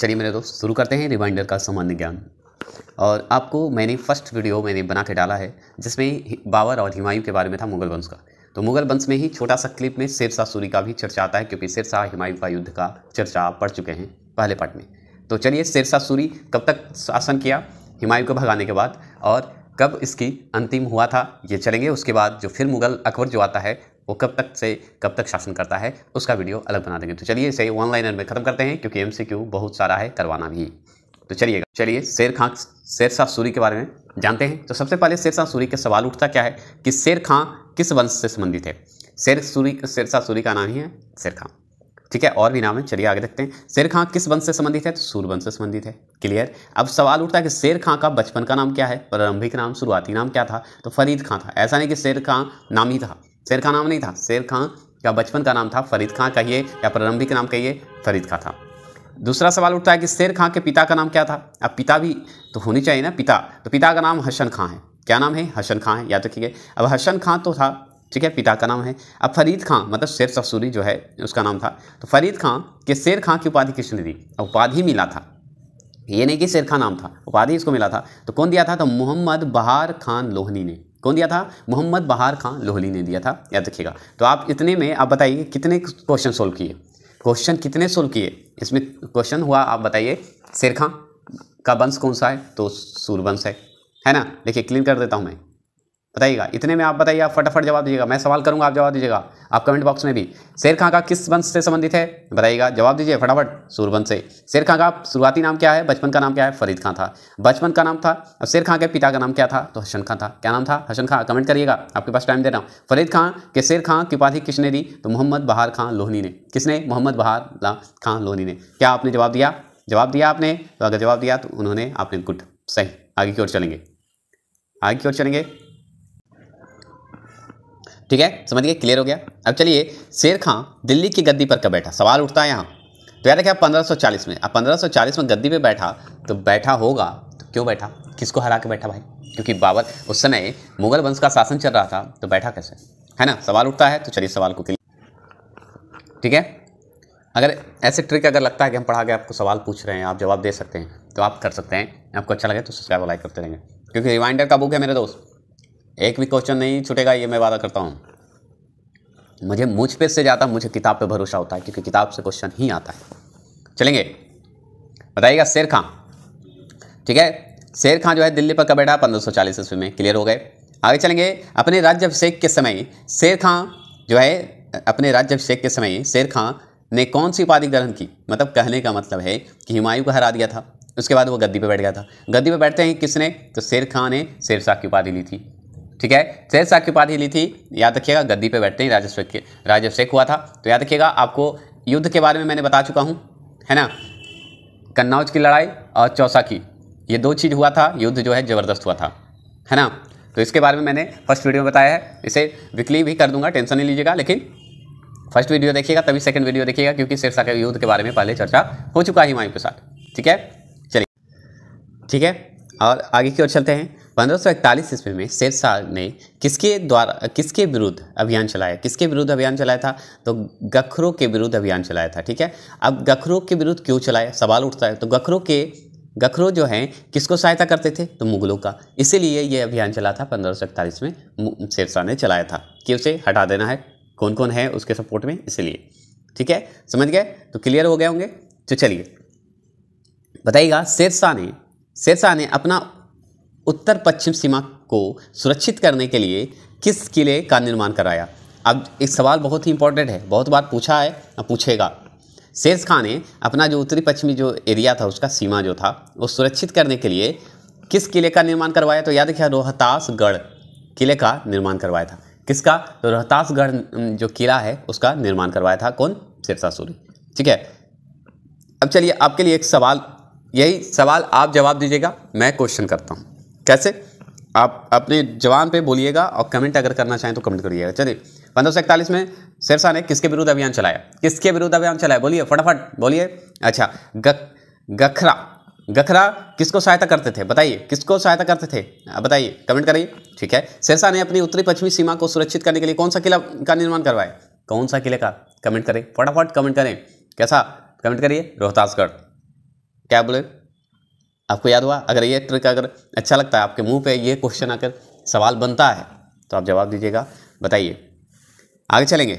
चलिए मेरे दोस्त शुरू करते हैं रिमाइंडर का सामान्य ज्ञान और आपको मैंने फर्स्ट वीडियो मैंने बना के डाला है जिसमें बाबर और हिमायू के बारे में था मुगल वंश का तो मुगल वंश में ही छोटा सा क्लिप में शेरशाह सूरी का भी चर्चा आता है क्योंकि शेरशाह हुमायूं का युद्ध का चर्चा आप पढ़ चुके हैं पहले पार्ट में तो चलिए शेरशाह सूरी कब तक शासन किया हिमायू को भगाने के बाद और कब इसकी अंतिम हुआ था ये चलेंगे उसके बाद जो फिर मुगल अकबर जो आता है वो कब तक से कब तक शासन करता है उसका वीडियो अलग बना देंगे तो चलिए इसे ऑनलाइन में ख़त्म करते हैं क्योंकि एम बहुत सारा है करवाना भी तो चलिए चलिए शेर खां शेर शाह सूरी के बारे में जानते हैं तो सबसे पहले शेर शाह सूरी का सवाल उठता क्या है कि शेर खां किस वंश से संबंधित है शेर सूरी शेर शाह सूरी का नाम ही है शेर खां ठीक है और भी नाम है चलिए आगे देखते हैं शेर खां किस वंश से संबंधित है तो सूर वंश से संबंधित है क्लियर अब सवाल उठता है कि शेर खां का बचपन का नाम क्या है प्रारंभिक नाम शुरुआती नाम क्या था तो फरीद खां था ऐसा नहीं कि शेर खां नाम ही था शेर खां नाम नहीं था शेर खां का बचपन का नाम था फरीद खां कहिए या प्रारंभिक नाम कहिए फरीद खां था दूसरा सवाल उठता है कि शेर खां के पिता का नाम क्या था अब पिता भी तो होनी चाहिए ना पिता तो पिता का नाम हसन खां है क्या नाम है हसन खां है याद रखिए अब हसन खां तो था ठीक है पिता का नाम है अब फरीद खां मतलब शेर ससूरी जो है उसका नाम था तो फरीद खां के शेर खां की उपाधि किसने दी उपाधि मिला था ये नहीं कि शेर खां नाम था उपाधि इसको मिला था तो कौन दिया था तो मोहम्मद बहार खान लोहनी ने कौन दिया था मोहम्मद बहार खां लोहली ने दिया था याद रखिएगा तो आप इतने में आप बताइए कितने क्वेश्चन सोल्व किए क्वेश्चन कितने सोल्व किए इसमें क्वेश्चन हुआ आप बताइए शेर खां का वंश कौन सा है तो सूर्यवंश है है ना देखिए क्लीन कर देता हूँ मैं बताइएगा इतने में आप बताइए आप फटाफट जवाब दीजिएगा मैं सवाल करूंगा आप जवाब दीजिएगा आप कमेंट बॉक्स में भी शेर खां का किस वंश से संबंधित है बताइएगा जवाब दीजिए फटाफट सूरवंश से शेर खां का शुरुआती नाम क्या है बचपन का नाम क्या है फरीद खां था बचपन का नाम था अब शेर खां के पिता का नाम क्या था तो हसन खां था क्या नाम था हसन खां कमेंट करिएगा आपके पास टाइम दे रहा हूँ फरीद खां के शेर खां की उपाधि किसने दी तो मोहम्मद बहार खां लोहनी ने किसने मोहम्मद बहार खां लोहनी ने क्या आपने जवाब दिया जवाब दिया आपने तो अगर जवाब दिया तो उन्होंने आपने गुड सही आगे की ओर चलेंगे आगे की ओर चलेंगे ठीक है समझ गए क्लियर हो गया अब चलिए शेर खां दिल्ली की गद्दी पर कब बैठा सवाल उठता है यहाँ तो याद रखिए आप 1540 में अब 1540 में गद्दी पर बैठा तो बैठा होगा तो क्यों बैठा किसको हरा के बैठा भाई क्योंकि बाबर उस समय मुगल वंश का शासन चल रहा था तो बैठा कैसे है ना सवाल उठता है तो चलिए सवाल को क्लियर ठीक है अगर ऐसे ट्रिक अगर लगता है कि हम पढ़ा के आपको सवाल पूछ रहे हैं आप जवाब दे सकते हैं तो आप कर सकते हैं आपको अच्छा लगे तो सब्सक्राइब लाइक करते रहेंगे क्योंकि रिमाइंडर का बुक है मेरे दोस्त एक भी क्वेश्चन नहीं छूटेगा ये मैं वादा करता हूँ मुझे मुझ पे से ज़्यादा मुझे किताब पे भरोसा होता है क्योंकि किताब से क्वेश्चन ही आता है चलेंगे बताइएगा शेर खां ठीक है शेर खां जो है दिल्ली पर कब बैठा पंद्रह सौ चालीस ईस्वी में क्लियर हो गए आगे चलेंगे अपने अभिषेक के समय शेर खां जो है अपने राज्याभिषेक के समय शेर खां ने कौन सी उपाधि ग्रहण की मतलब कहने का मतलब है कि हुमायूं को हरा दिया था उसके बाद वो गद्दी पर बैठ गया था गद्दी पर बैठते हैं किसने तो शेर खां ने शेरशाह की उपाधि ली थी ठीक है जय शाह की उपाधि ली थी याद रखिएगा गद्दी पे बैठते ही राजस्व राजाभिषेक हुआ था तो याद रखिएगा आपको युद्ध के बारे में मैंने बता चुका हूँ है ना कन्नौज की लड़ाई और चौसा की ये दो चीज़ हुआ था युद्ध जो है ज़बरदस्त हुआ था है ना तो इसके बारे में मैंने फर्स्ट वीडियो में बताया है इसे वीकली भी कर दूंगा टेंशन नहीं लीजिएगा लेकिन फर्स्ट वीडियो देखिएगा तभी सेकंड वीडियो देखिएगा क्योंकि सिरसा के युद्ध के बारे में पहले चर्चा हो चुका है हिमायू के साथ ठीक है चलिए ठीक है और आगे की ओर चलते हैं पंद्रह ईस्वी में शेर शाह ने किसके द्वारा किसके विरुद्ध अभियान चलाया किसके विरुद्ध अभियान चलाया था तो गखरों के विरुद्ध अभियान चलाया था ठीक है अब गखरों के विरुद्ध क्यों चलाया सवाल उठता है तो गखरों के गखरों जो हैं किसको सहायता करते थे तो मुगलों का इसीलिए ये अभियान चला था पंद्रह में शेरशाह ने चलाया था कि उसे हटा देना है कौन कौन है उसके सपोर्ट में इसीलिए ठीक है समझ गए तो क्लियर हो गए होंगे तो चलिए बताइएगा शेरशाह ने शेरशाह ने अपना उत्तर पश्चिम सीमा को सुरक्षित करने के लिए किस किले का निर्माण कराया अब एक सवाल बहुत ही इंपॉर्टेंट है बहुत बार पूछा है और पूछेगा शेर खान ने अपना जो उत्तरी पश्चिमी जो एरिया था उसका सीमा जो था वो सुरक्षित करने के लिए किस किले का निर्माण करवाया तो याद रखिए रोहतासगढ़ किले का निर्माण करवाया था किसका तो रोहतासगढ़ जो किला है उसका निर्माण करवाया था कौन सिरसा सूरी ठीक है अब चलिए आपके लिए एक सवाल यही सवाल आप जवाब दीजिएगा मैं क्वेश्चन करता हूँ कैसे आप अपने जवान पे बोलिएगा और कमेंट अगर करना चाहें तो कमेंट करिएगा चलिए पंद्रह सौ इकतालीस में सिरसा ने किसके विरुद्ध अभियान चलाया किसके विरुद्ध अभियान चलाया बोलिए फटाफट बोलिए अच्छा गखरा गखरा किसको सहायता करते थे बताइए किसको सहायता करते थे बताइए कमेंट करिए ठीक है सिरसा ने अपनी उत्तरी पश्चिमी सीमा को सुरक्षित करने के लिए कौन सा किला का निर्माण करवाया कौन सा किले का कमेंट करें फटाफट कमेंट करें कैसा कमेंट करिए रोहतासगढ़ क्या बोले आपको याद हुआ अगर ये ट्रिक अगर अच्छा लगता है आपके मुंह पे ये क्वेश्चन आकर सवाल बनता है तो आप जवाब दीजिएगा बताइए आगे चलेंगे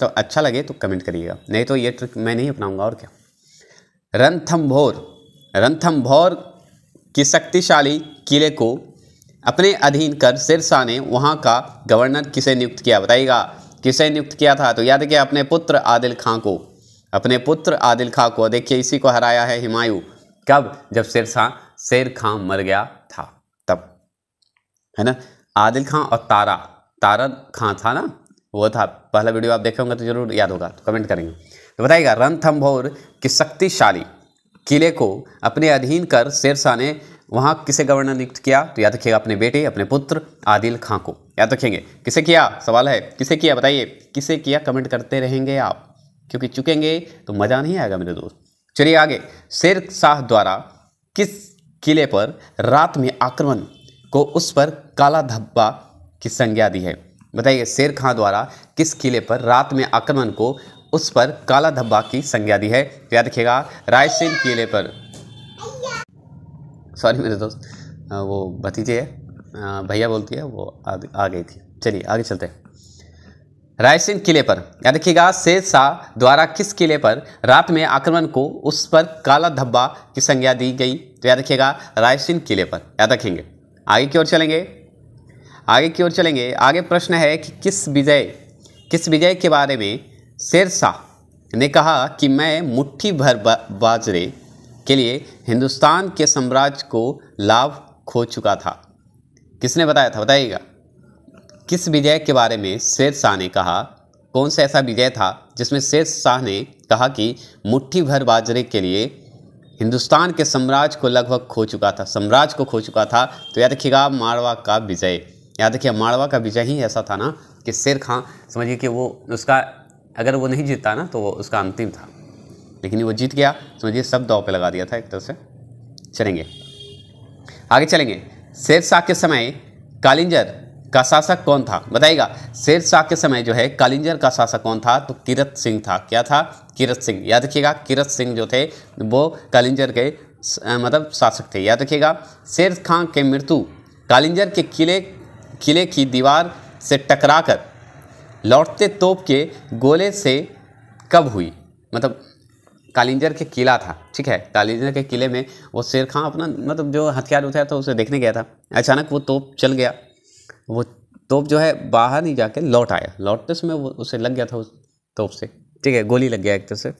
तो अच्छा लगे तो कमेंट करिएगा नहीं तो ये ट्रिक मैं नहीं अपनाऊंगा और क्या रंथम्भोर रंथम्भोर की शक्तिशाली किले को अपने अधीन कर सिरसा ने वहाँ का गवर्नर किसे नियुक्त किया बताइएगा किसे नियुक्त किया था तो याद है कि अपने पुत्र आदिल खां को अपने पुत्र आदिल खां को देखिए इसी को हराया है हिमायू कब जब शेर शाह शेर खां मर गया था तब है ना आदिल खां और तारा तारा खां था ना वो था पहला वीडियो आप देखे होंगे तो जरूर याद होगा तो कमेंट करेंगे तो बताइएगा रणथम्भौर की शक्तिशाली किले को अपने अधीन कर शेर शाह ने वहाँ किसे गवर्नर नियुक्त किया तो याद रखिएगा अपने बेटे अपने पुत्र आदिल खां को याद रखेंगे किसे किया सवाल है किसे किया बताइए किसे किया कमेंट करते रहेंगे आप क्योंकि चुकेंगे तो मज़ा नहीं आएगा मेरे दोस्त चलिए आगे शेर शाह द्वारा किस किले पर रात में आक्रमण को उस पर काला धब्बा की संज्ञा दी है बताइए शेर खां द्वारा किस किले पर रात में आक्रमण को उस पर काला धब्बा की संज्ञा दी है तो याद रखिएगा रायसेन किले पर सॉरी मेरे दोस्त वो भतीजे है भैया बोलती है वो आ, आ गई थी चलिए आगे चलते हैं रायसेन किले पर याद रखिएगा शेर शाह द्वारा किस किले पर रात में आक्रमण को उस पर काला धब्बा की संज्ञा दी गई तो याद रखिएगा रायसेन किले पर याद रखेंगे आगे की ओर चलेंगे आगे की ओर चलेंगे आगे प्रश्न है कि किस विजय किस विजय के बारे में शेर शाह ने कहा कि मैं मुट्ठी भर बाजरे के लिए हिंदुस्तान के साम्राज्य को लाभ खो चुका था किसने बताया था बताइएगा किस विजय के बारे में शेर शाह ने कहा कौन सा ऐसा विजय था जिसमें शेर शाह ने कहा कि मुट्ठी भर बाजरे के लिए हिंदुस्तान के साम्राज्य को लगभग खो चुका था साम्राज्य को खो चुका था तो याद रखिएगा मारवा का विजय याद रखिए मारवा का विजय ही ऐसा था ना कि शेर खां समझिए कि वो उसका अगर वो नहीं जीतता ना तो वो उसका अंतिम था लेकिन वो जीत गया समझिए सब दाव पे लगा दिया था एक तरह से चलेंगे आगे चलेंगे शेर शाह के समय कालिंजर का शासक कौन था बताइएगा शेर शाह के समय जो है कालिंजर का शासक कौन था तो किरत सिंह था क्या था किरत सिंह याद रखिएगा किरत सिंह जो थे वो कालिंजर के मतलब शासक थे याद रखिएगा शेर खां के मृत्यु कालिंजर के किले किले की दीवार से टकराकर लौटते तोप के गोले से कब हुई मतलब कालिंजर के किला था ठीक है कालिंजर के किले में वो शेर खां अपना मतलब जो हथियार उठाया था तो उसे देखने गया था अचानक वो तोप चल गया वो तोप जो है बाहर नहीं जाके लौट आया लौटते समय वो उसे लग गया था उस तोप से ठीक है गोली लग गया एक तरह से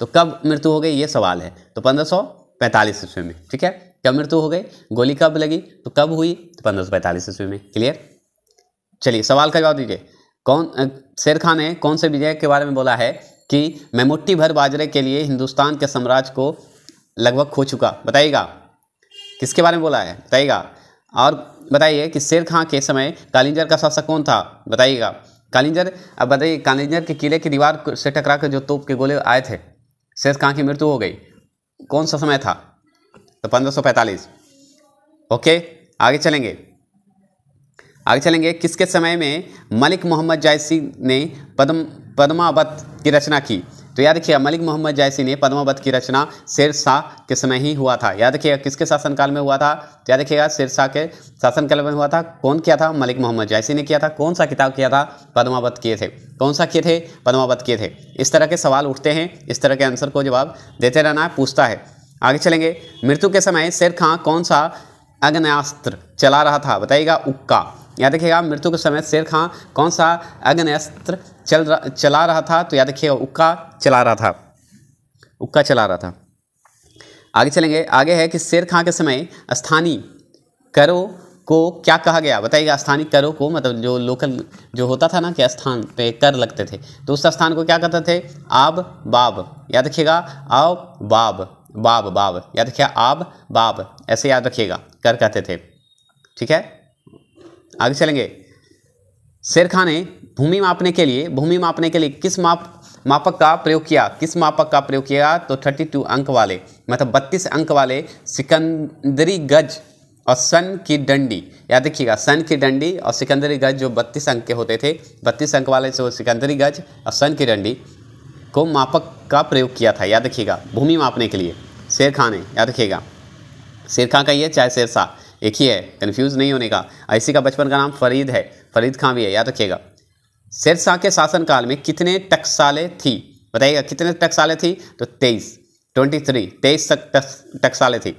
तो कब मृत्यु हो गई ये सवाल है तो पंद्रह सौ पैंतालीस ईस्वी में ठीक है कब मृत्यु हो गई गोली कब लगी तो कब हुई तो पंद्रह सौ पैंतालीस ईस्वी में क्लियर चलिए सवाल का जवाब दीजिए कौन शेर खान ने कौन से विजय के बारे में बोला है कि मैं मुट्ठी भर बाजरे के लिए हिंदुस्तान के साम्राज्य को लगभग खो चुका बताइएगा किसके बारे में बोला है बताइएगा और बताइए कि शेर खां के समय कालिंजर का शासक कौन था बताइएगा कालिंजर अब बताइए कालिंजर के किले की दीवार से टकरा कर जो तोप के गोले आए थे शेर खां की मृत्यु हो गई कौन सा समय था तो 1545 ओके आगे चलेंगे आगे चलेंगे किसके समय में मलिक मोहम्मद जायसी ने पद्म पद्मावत की रचना की तो याद रखिए मलिक मोहम्मद जायसी ने पद्मावत की रचना शेरशाह के समय ही हुआ था याद रखिएगा किसके शासनकाल में हुआ था तो याद रखिएगा शेरशाह के शासनकाल में हुआ था कौन किया था मलिक मोहम्मद जायसी ने किया था कौन सा किताब किया था पद्मावत किए थे कौन सा किए थे पद्मावत किए थे इस तरह के सवाल उठते हैं इस तरह के आंसर को जवाब देते रहना है पूछता है आगे चलेंगे मृत्यु के समय शेर खां कौन सा अग्नयास्त्र चला रहा था बताइएगा उक्का याद रखिएगा मृत्यु के समय शेर खां कौन सा अग्नयास्त्र चल रहा चला रहा था तो याद रखिएगा उक्का चला रहा था उक्का चला रहा था आगे चलेंगे आगे है कि शेर खां के समय स्थानीय करों को क्या कहा गया बताइएगा स्थानीय करों को मतलब जो लोकल जो होता था ना कि स्थान पे कर लगते थे तो उस स्थान को क्या कहते थे आब बाब याद रखिएगा आब बाब बाब बाब याद रखिए आब बाब ऐसे याद रखिएगा कर कहते थे ठीक है आगे चलेंगे शेरखा ने भूमि मापने के लिए भूमि मापने के लिए किस माप मापक का प्रयोग किया किस मापक का प्रयोग किया तो 32 अंक वाले मतलब 32 अंक वाले सिकंदरी गज और सन की डंडी याद रखिएगा सन की डंडी और सिकंदरी गज जो 32 अंक के होते थे 32 अंक वाले जो सिकंदरी गज और सन की डंडी को मापक का प्रयोग किया था याद रखिएगा भूमि मापने के लिए शेर खां ने याद रखिएगा शेर खां का ये चाहे शेर शाह एक ही है कन्फ्यूज़ नहीं होने का ऐसी का बचपन का नाम फरीद है फरीद खां भी है याद रखिएगा शेरशाह के शासनकाल में कितने टकसाले थी बताइएगा कितने टक्साले थी तो तेईस ट्वेंटी थ्री तेईस तक टक्साले थी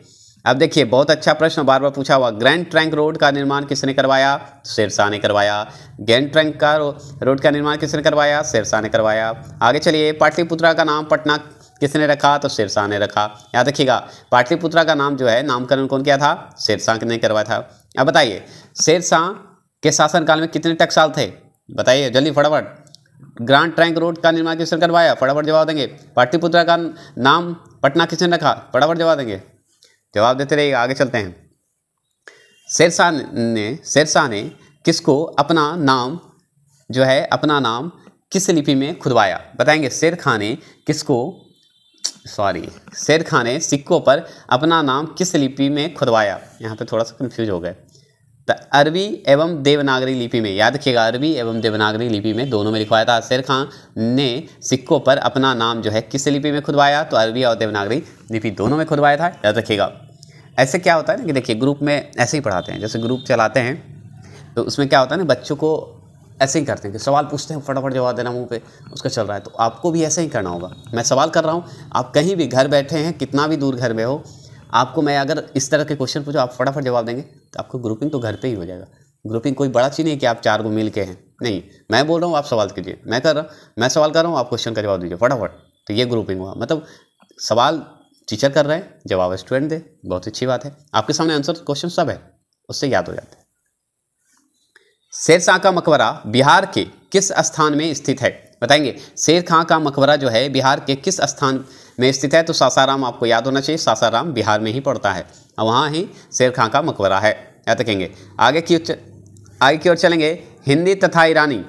अब देखिए बहुत अच्छा प्रश्न बार बार पूछा हुआ ग्रैंड ट्रैंक रोड का निर्माण किसने करवाया शेरशाह ने करवाया ग्रैंड ट्रैंक का रोड का निर्माण किसने करवाया शेरशाह ने करवाया आगे चलिए पाटलिपुत्रा का नाम पटना किसने रखा तो शेरशाह ने रखा याद रखिएगा पाटलिपुत्रा का नाम जो है नामकरण कौन किया था शेरशाह ने करवाया था अब बताइए शेरशाह के शासनकाल में कितने टकसाल थे बताइए जल्दी फटाफट ग्रांड ट्रैंक रोड का निर्माण किसने करवाया फटाफट जवाब देंगे पाटलिपुत्रा का नाम पटना किसने रखा फटाफट जवाब देंगे जवाब देते रहिए आगे चलते हैं शेरशाह ने शेरशाह ने किसको अपना नाम जो है अपना नाम किस लिपि में खुदवाया बताएंगे शेर खां ने किसको सॉरी शेर खां ने सिक्कों पर अपना नाम किस लिपि में खुदवाया यहाँ पे थोड़ा सा कन्फ्यूज हो गए तो अरबी एवं देवनागरी लिपि में याद रखिएगा अरबी एवं देवनागरी लिपि में दोनों में लिखवाया था शेर खां ने सिक्कों पर अपना नाम जो है किस लिपि में खुदवाया तो अरबी और देवनागरी लिपि दोनों में खुदवाया था याद रखिएगा ऐसे क्या होता है ना कि देखिए ग्रुप में ऐसे ही पढ़ाते हैं जैसे ग्रुप चलाते हैं तो उसमें क्या होता है ना बच्चों को ऐसे ही करते हैं कि सवाल पूछते हैं फटाफट जवाब देना मुंह पे उसका चल रहा है तो आपको भी ऐसा ही करना होगा मैं सवाल कर रहा हूँ आप कहीं भी घर बैठे हैं कितना भी दूर घर में हो आपको मैं अगर इस तरह के क्वेश्चन पूछो आप फटाफट जवाब देंगे तो आपको ग्रुपिंग तो घर पर ही हो जाएगा ग्रुपिंग कोई बड़ा चीज़ नहीं कि आप चार को मिल के हैं नहीं मैं बोल रहा हूँ आप सवाल कीजिए मैं कर रहा हूँ मैं सवाल कर रहा हूँ आप क्वेश्चन का जवाब दीजिए फटाफट तो ये ग्रुपिंग हुआ मतलब सवाल टीचर कर रहे हैं जवाब स्टूडेंट दे बहुत अच्छी बात है आपके सामने आंसर क्वेश्चन सब है उससे याद हो जाते हैं शेर शाह का मकबरा बिहार के किस स्थान में स्थित है बताएंगे शेर खां का मकबरा जो है बिहार के किस स्थान में स्थित है तो सासाराम आपको याद होना चाहिए सासाराम बिहार में ही पड़ता है और वहाँ ही शेर खां का मकबरा है याद देखेंगे आगे की आगे की ओर चलेंगे हिंदी तथा ईरानी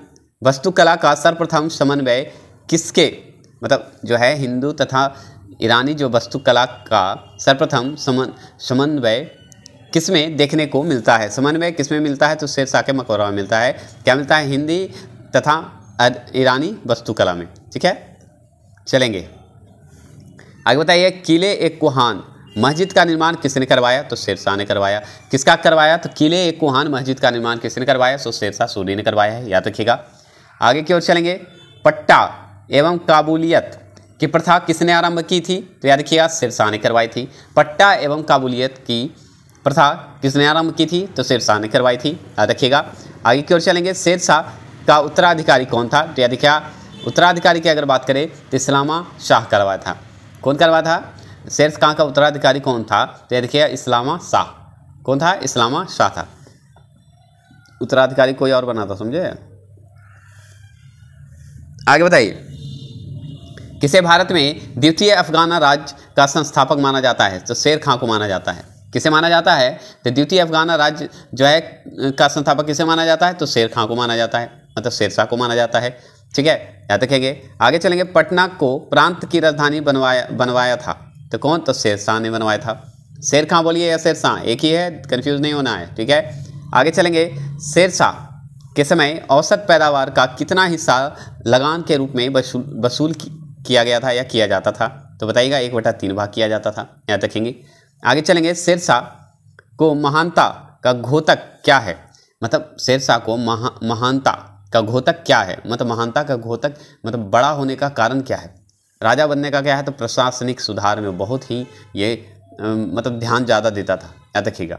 वस्तुकला का सर्वप्रथम समन्वय किसके मतलब जो है हिंदू तथा ईरानी जो वस्तुकला का सर्वप्रथम समन्वय किसमें देखने को मिलता है समन्वय किसमें मिलता है तो शेर साके के मकबरा में मिलता है क्या मिलता है हिंदी तथा ईरानी वस्तुकला में ठीक है चलेंगे आगे बताइए किले एक कुहान मस्जिद का निर्माण किसने करवाया तो शेरशाह ने करवाया किसका करवाया तो किले एक कुहान मस्जिद का निर्माण किसने करवाया सो शेरशाह सूरी ने करवाया है याद रखिएगा आगे की ओर चलेंगे पट्टा एवं काबुलियत की प्रथा किसने आरंभ की थी तो याद रखिएगा शेरशाह ने करवाई थी पट्टा एवं काबुलियत की प्रथा किसने आरंभ की थी तो शाह ने करवाई थी याद रखिएगा आगे की ओर चलेंगे शाह का उत्तराधिकारी कौन था तो याद क्या उत्तराधिकारी की अगर बात करें तो इस्लामा शाह करवाया था कौन करवाया था शेर खां का उत्तराधिकारी कौन था तो याद रखिएगा इस्लामा शाह कौन था इस्लामा शाह था उत्तराधिकारी कोई और बना था समझे आगे बताइए किसे भारत में द्वितीय अफगाना राज्य का संस्थापक माना जाता है तो शेर खां को माना जाता है किसे माना जाता है तो द्वितीय अफगाना राज्य जो है का संस्थापक किसे माना जाता है तो शेर खां को माना जाता है मतलब शेर शाह को माना जाता है ठीक है याद रखेंगे आगे चलेंगे पटना को प्रांत की राजधानी बनवाया बनवाया था तो कौन तो शेर शाह ने बनवाया था शेर खां बोलिए या शेर शाह एक ही है कन्फ्यूज नहीं होना है ठीक है आगे चलेंगे शेर शाह के समय औसत पैदावार का कितना हिस्सा लगान के रूप में वसूल वसूल किया गया था या किया जाता था तो बताइएगा एक बटा तीन भाग किया जाता था याद रखेंगे आगे चलेंगे शेरशाह को महानता का घोतक क्या है मतलब शेरशाह को महा महानता का घोतक क्या है मतलब महानता का घोतक मतलब बड़ा होने का कारण क्या है राजा बनने का क्या है तो प्रशासनिक सुधार में बहुत ही ये मतलब ध्यान ज़्यादा देता था याद रखिएगा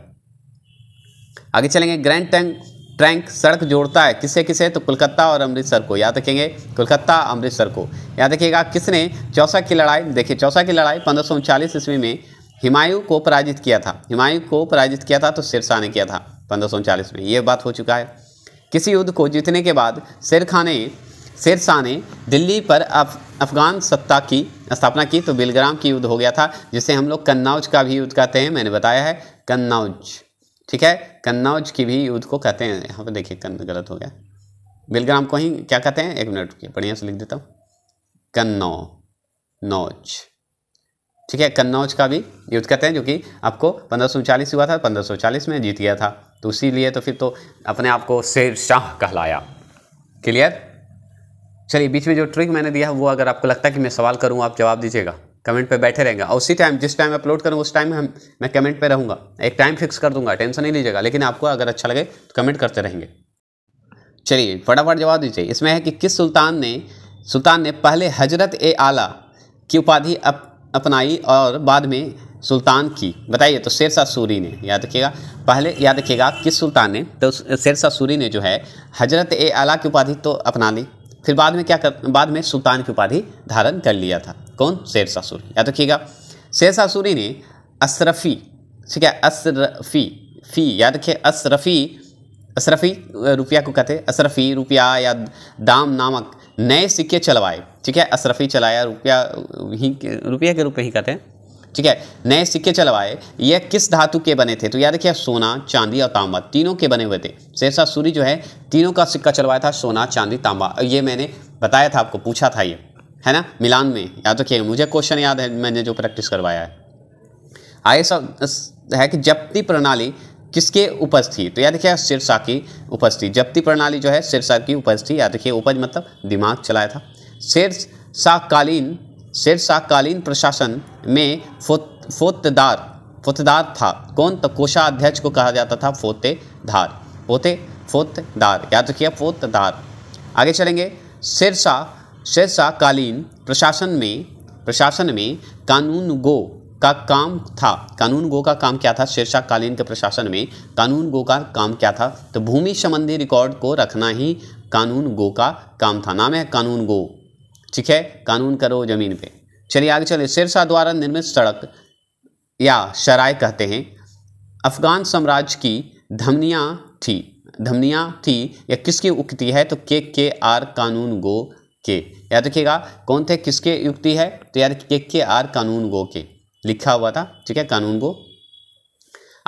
आगे चलेंगे ग्रैंड टैंक ट्रैंक सड़क जोड़ता है किसे किसे तो कोलकाता और अमृतसर को याद रखेंगे कोलकाता अमृतसर को याद रखिएगा किसने चौसा की लड़ाई देखिए चौसा की लड़ाई पंद्रह ईस्वी में हिमायू को पराजित किया था हिमायू को पराजित किया था तो सिरसा ने किया था पंद्रह में ये बात हो चुका है किसी युद्ध को जीतने के बाद शेर खां ने शेर शाह ने दिल्ली पर अफ, अफगान सत्ता की स्थापना की तो बिलग्राम की युद्ध हो गया था जिसे हम लोग कन्नौज का भी युद्ध कहते हैं मैंने बताया है कन्नौज ठीक है कन्नौज की भी युद्ध को कहते हैं यहाँ पर देखिए कन्न गलत हो गया बिलग्राम को ही क्या कहते हैं एक मिनट बढ़िया से लिख देता हूँ कन्नौ नौज ठीक है कन्नौज का भी युद्ध कहते हैं जो कि आपको पंद्रह हुआ था पंद्रह में जीत गया था तो लिए तो फिर तो अपने आप को शेर शाह कहलाया क्लियर चलिए बीच में जो ट्रिक मैंने दिया है वो अगर आपको लगता है कि मैं सवाल करूँ आप जवाब दीजिएगा कमेंट पे बैठे रहेंगे और उसी टाइम जिस टाइम अपलोड करूँ उस टाइम में मैं कमेंट पे रहूँगा एक टाइम फिक्स कर दूंगा टेंशन नहीं लीजिएगा लेकिन आपको अगर अच्छा लगे तो कमेंट करते रहेंगे चलिए फटाफट जवाब दीजिए इसमें है कि किस सुल्तान ने सुल्तान ने पहले हजरत ए आला की उपाधि अब अपनाई और बाद में सुल्तान की बताइए तो शेरशाह सूरी ने याद रखिएगा पहले याद रखिएगा किस सुल्तान ने तो शेरशाह सूरी ने जो है हजरत ए आला की उपाधि तो अपना ली फिर बाद में क्या कर बाद में सुल्तान की उपाधि धारण कर लिया था कौन शेरशाह सूरी याद रखिएगा शेरशाह सूरी ने अशरफी ठीक है अशरफी फ़ी याद रखिए अशरफी अशरफी रुपया को कहते अशरफी रुपया या दाम नामक नए सिक्के चलवाए ठीक है अशरफी चलाया रुपया ही रुपया के रूप में ही कहते हैं ठीक है नए सिक्के चलवाए यह किस धातु के बने थे तो याद रखिए सोना चांदी और तांबा तीनों के बने हुए थे शेरशाह सूरी जो है तीनों का सिक्का चलवाया था सोना चांदी तांबा ये मैंने बताया था आपको पूछा था ये है ना मिलान में याद रखिए मुझे क्वेश्चन याद है मैंने जो प्रैक्टिस करवाया है आए सब है कि जप्ती प्रणाली किसके उपज थी तो याद रखिए सिरसा की उपज थी जप्ती प्रणाली जो है सिरसा की उपज थी याद रखिए उपज मतलब दिमाग चलाया था शेर शाहकालीन शेर शाहकालीन प्रशासन में फोत फोतदार फोतदार था कौन तो कोषाध्यक्ष को कहा जाता था फोतेधार फोते फोतदार याद रखिए फोतदार आगे चलेंगे शेरशाह शेरशाहकालीन प्रशासन में प्रशासन में कानून गो का काम था कानून गो का काम क्या था शेरशाहकालीन के प्रशासन में कानून गो का काम क्या था तो भूमि संबंधी रिकॉर्ड को रखना ही कानून गो का काम था नाम है कानून गो ठीक है कानून करो ज़मीन पे चलिए आगे चलिए शेरशाह द्वारा निर्मित सड़क या शराय कहते हैं अफगान साम्राज्य की धमनियाँ थी धमनियाँ थी या किसकी उक्ति है तो के के आर कानून गो के याद रखिएगा कौन थे किसके युक्ति है तो याद के के आर कानून गो के लिखा हुआ था ठीक है कानून गो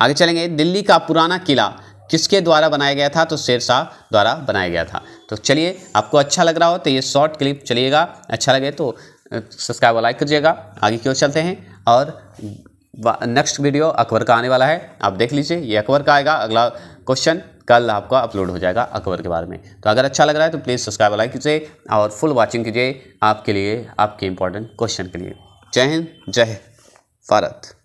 आगे चलेंगे दिल्ली का पुराना किला किसके द्वारा बनाया गया था तो शेरशाह द्वारा बनाया गया था तो चलिए आपको अच्छा लग रहा हो तो ये शॉर्ट क्लिप चलिएगा अच्छा लगे तो सब्सक्राइब लाइक कीजिएगा आगे क्यों चलते हैं और नेक्स्ट वीडियो अकबर का आने वाला है आप देख लीजिए ये अकबर का आएगा अगला क्वेश्चन कल आपका अपलोड हो जाएगा अकबर के बारे में तो अगर अच्छा लग रहा है तो प्लीज़ सब्सक्राइब लाइक कीजिए और फुल वॉचिंग कीजिए आपके लिए आपके इंपॉर्टेंट क्वेश्चन के लिए जय हिंद जय भारत